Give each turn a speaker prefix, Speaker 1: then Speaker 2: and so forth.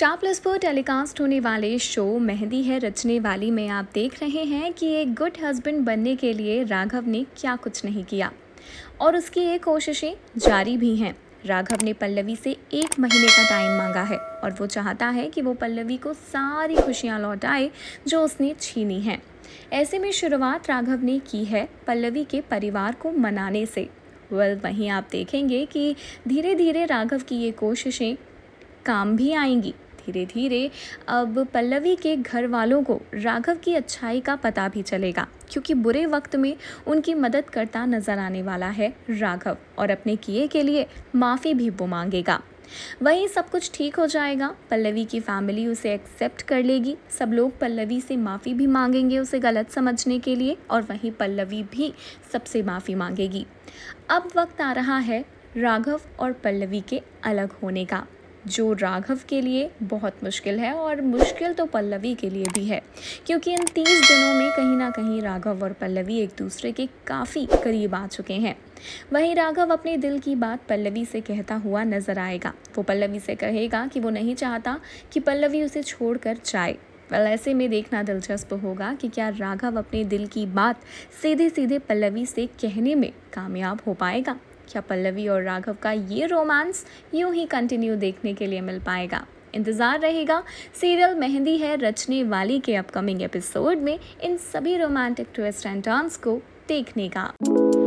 Speaker 1: star plus पर telecast होने वाले शो मेहंदी है रचने वाली में आप देख रहे हैं कि एक गुड हस्बैंड बनने के लिए राघव ने क्या कुछ नहीं किया और उसकी ये कोशिशें जारी भी हैं राघव ने पल्लवी से एक महीने का टाइम मांगा है और वो चाहता है कि वो पल्लवी को सारी खुशियाँ लौटाए जो उसने छीनी हैं ऐसे में शुरुआत राघव ने की है पल्लवी के परिवार को मनाने से वह वहीं आप देखेंगे कि धीरे धीरे राघव की ये कोशिशें काम भी आएंगी धीरे धीरे अब पल्लवी के घर वालों को राघव की अच्छाई का पता भी चलेगा क्योंकि बुरे वक्त में उनकी मदद करता नजर आने वाला है राघव और अपने किए के लिए माफ़ी भी वो मांगेगा वहीं सब कुछ ठीक हो जाएगा पल्लवी की फैमिली उसे एक्सेप्ट कर लेगी सब लोग पल्लवी से माफ़ी भी मांगेंगे उसे गलत समझने के लिए और वहीं पल्लवी भी सबसे माफ़ी मांगेगी अब वक्त आ रहा है राघव और पल्लवी के अलग होने का जो राघव के लिए बहुत मुश्किल है और मुश्किल तो पल्लवी के लिए भी है क्योंकि इन तीस दिनों में कहीं ना कहीं राघव और पल्लवी एक दूसरे के काफ़ी करीब आ चुके हैं वहीं राघव अपने दिल की बात पल्लवी से कहता हुआ नजर आएगा वो पल्लवी से कहेगा कि वो नहीं चाहता कि पल्लवी उसे छोड़कर जाए वल ऐसे में देखना दिलचस्प होगा कि क्या राघव अपने दिल की बात सीधे सीधे पल्लवी से कहने में कामयाब हो पाएगा क्या पल्लवी और राघव का ये रोमांस यूं ही कंटिन्यू देखने के लिए मिल पाएगा इंतज़ार रहेगा सीरियल मेहंदी है रचने वाली के अपकमिंग एपिसोड में इन सभी रोमांटिक ट्विस्ट एंड टर्न्स को देखने का